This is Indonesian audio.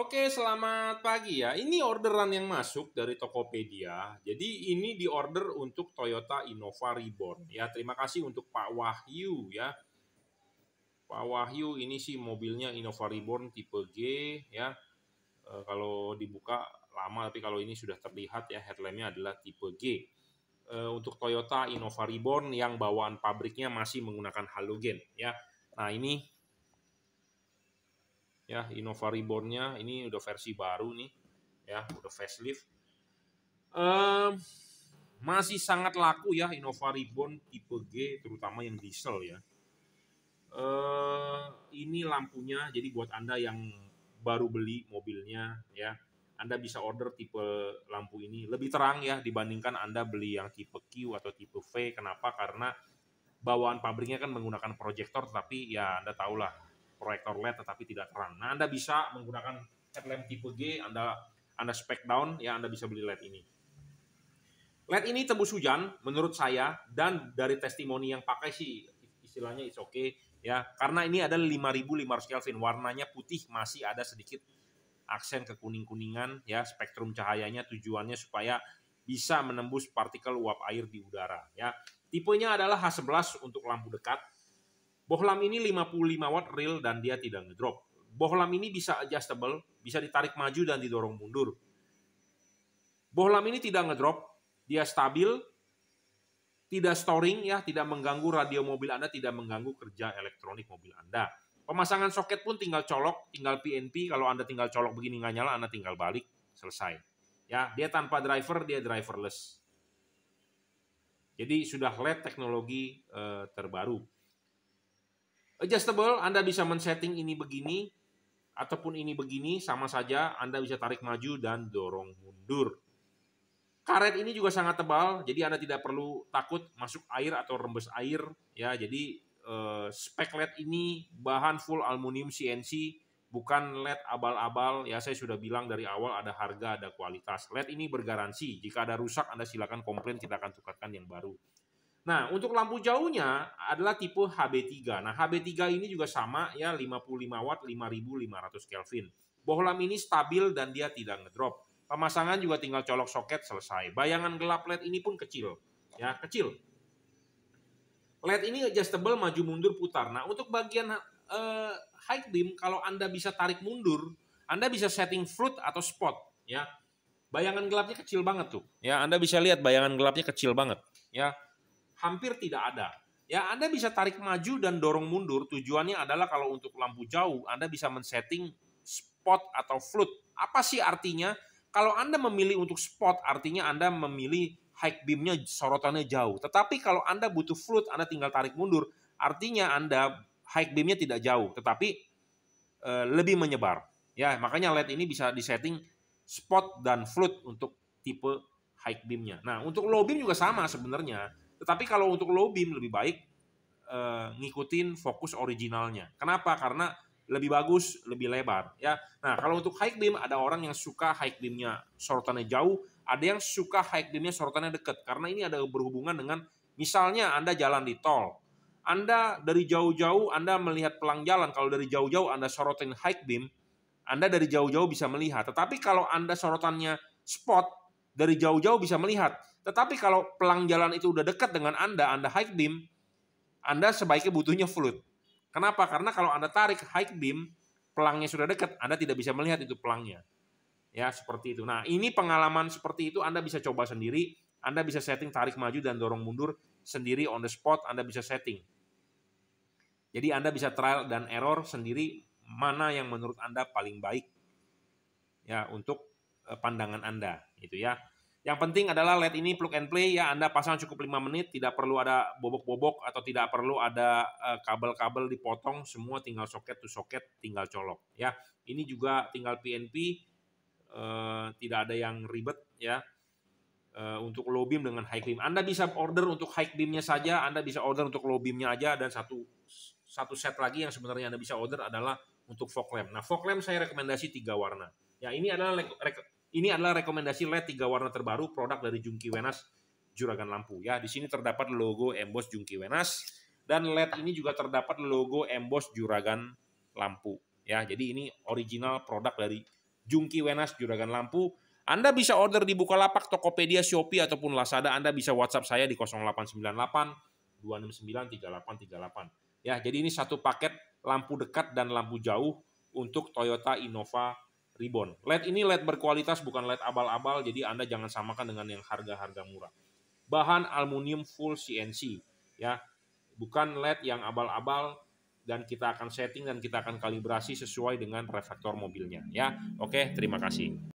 Oke, selamat pagi ya. Ini orderan yang masuk dari Tokopedia. Jadi ini di order untuk Toyota Innova Reborn. Ya, terima kasih untuk Pak Wahyu ya. Pak Wahyu ini sih mobilnya Innova Reborn tipe G ya. E, kalau dibuka lama tapi kalau ini sudah terlihat ya headlampnya adalah tipe G. E, untuk Toyota Innova Reborn yang bawaan pabriknya masih menggunakan halogen ya. Nah, ini ya Innova Reborn-nya ini udah versi baru nih ya udah facelift um, masih sangat laku ya Innova Reborn tipe G terutama yang diesel ya uh, ini lampunya jadi buat anda yang baru beli mobilnya ya anda bisa order tipe lampu ini lebih terang ya dibandingkan Anda beli yang tipe Q atau tipe V. Kenapa? Karena bawaan pabriknya kan menggunakan proyektor, tapi ya Anda tahulah proyektor LED tetapi tidak terang. Nah, Anda bisa menggunakan headlamp tipe G, Anda Anda spec down ya Anda bisa beli LED ini. LED ini tembus hujan menurut saya dan dari testimoni yang pakai sih istilahnya it's okay ya karena ini ada 5500 Kelvin warnanya putih masih ada sedikit aksen kekuning-kuningan ya spektrum cahayanya tujuannya supaya bisa menembus partikel uap air di udara ya. Tipenya adalah H11 untuk lampu dekat, Bohlam ini 55 watt real dan dia tidak ngedrop. Bohlam ini bisa adjustable, bisa ditarik maju dan didorong mundur. Bohlam ini tidak ngedrop, dia stabil, tidak storing ya, tidak mengganggu radio mobil Anda, tidak mengganggu kerja elektronik mobil Anda. Pemasangan soket pun tinggal colok, tinggal PNP, kalau Anda tinggal colok begini nggak nyala, Anda tinggal balik, selesai. Ya, dia tanpa driver, dia driverless. Jadi sudah LED teknologi eh, terbaru. Adjustable, Anda bisa men-setting ini begini, ataupun ini begini, sama saja Anda bisa tarik maju dan dorong mundur. Karet ini juga sangat tebal, jadi Anda tidak perlu takut masuk air atau rembes air. ya. Jadi eh, spek LED ini bahan full aluminium CNC, bukan LED abal-abal. Ya saya sudah bilang dari awal ada harga, ada kualitas. LED ini bergaransi. Jika ada rusak Anda silakan komplain, kita akan tukarkan yang baru. Nah, untuk lampu jauhnya adalah tipe HB3. Nah, HB3 ini juga sama ya 55 watt 5500 Kelvin. Bohlam ini stabil dan dia tidak ngedrop. Pemasangan juga tinggal colok soket selesai. Bayangan gelap LED ini pun kecil. Ya, kecil. LED ini adjustable maju mundur putar. Nah, untuk bagian uh, eh, high beam kalau Anda bisa tarik mundur, Anda bisa setting fruit atau spot, ya. Bayangan gelapnya kecil banget tuh. Ya, Anda bisa lihat bayangan gelapnya kecil banget, ya hampir tidak ada. Ya, Anda bisa tarik maju dan dorong mundur. Tujuannya adalah kalau untuk lampu jauh, Anda bisa men-setting spot atau float. Apa sih artinya? Kalau Anda memilih untuk spot, artinya Anda memilih high beamnya sorotannya jauh. Tetapi kalau Anda butuh float, Anda tinggal tarik mundur. Artinya Anda high beamnya tidak jauh, tetapi e, lebih menyebar. Ya, makanya LED ini bisa disetting spot dan float untuk tipe high beamnya. Nah, untuk low beam juga sama sebenarnya. Tetapi kalau untuk low beam lebih baik uh, ngikutin fokus originalnya. Kenapa? Karena lebih bagus, lebih lebar ya. Nah, kalau untuk high beam ada orang yang suka high beamnya sorotannya jauh, ada yang suka high beamnya sorotannya dekat karena ini ada berhubungan dengan misalnya Anda jalan di tol. Anda dari jauh-jauh Anda melihat pelang jalan, kalau dari jauh-jauh Anda sorotin high beam, Anda dari jauh-jauh bisa melihat. Tetapi kalau Anda sorotannya spot, dari jauh-jauh bisa melihat. Tetapi kalau pelang jalan itu udah dekat dengan Anda, Anda high beam, Anda sebaiknya butuhnya fluid. Kenapa? Karena kalau Anda tarik high beam, pelangnya sudah dekat, Anda tidak bisa melihat itu pelangnya. Ya, seperti itu. Nah, ini pengalaman seperti itu Anda bisa coba sendiri, Anda bisa setting tarik maju dan dorong mundur sendiri on the spot, Anda bisa setting. Jadi Anda bisa trial dan error sendiri mana yang menurut Anda paling baik ya untuk eh, pandangan Anda, itu ya. Yang penting adalah LED ini plug and play ya Anda pasang cukup 5 menit, tidak perlu ada bobok-bobok atau tidak perlu ada eh, kabel-kabel uh, dipotong, semua tinggal soket to soket, tinggal colok ya. Ini juga tinggal PNP uh, eh, tidak ada yang ribet ya. Uh, untuk low beam dengan high beam. Anda bisa order untuk high beamnya saja, Anda bisa order untuk low beamnya aja dan satu satu set lagi yang sebenarnya Anda bisa order adalah untuk fog lamp. Nah, fog lamp saya rekomendasi tiga warna. Ya, ini adalah ini adalah rekomendasi LED tiga warna terbaru produk dari Junki Wenas Juragan Lampu ya. Di sini terdapat logo emboss Junki Wenas dan LED ini juga terdapat logo emboss Juragan Lampu ya. Jadi ini original produk dari Junki Wenas Juragan Lampu. Anda bisa order di Bukalapak, Tokopedia, Shopee ataupun Lazada. Anda bisa WhatsApp saya di 0898 269 3838. Ya, jadi ini satu paket lampu dekat dan lampu jauh untuk Toyota Innova rebound. LED ini LED berkualitas bukan LED abal-abal jadi Anda jangan samakan dengan yang harga-harga murah. Bahan aluminium full CNC ya. Bukan LED yang abal-abal dan kita akan setting dan kita akan kalibrasi sesuai dengan reflektor mobilnya ya. Oke, terima kasih.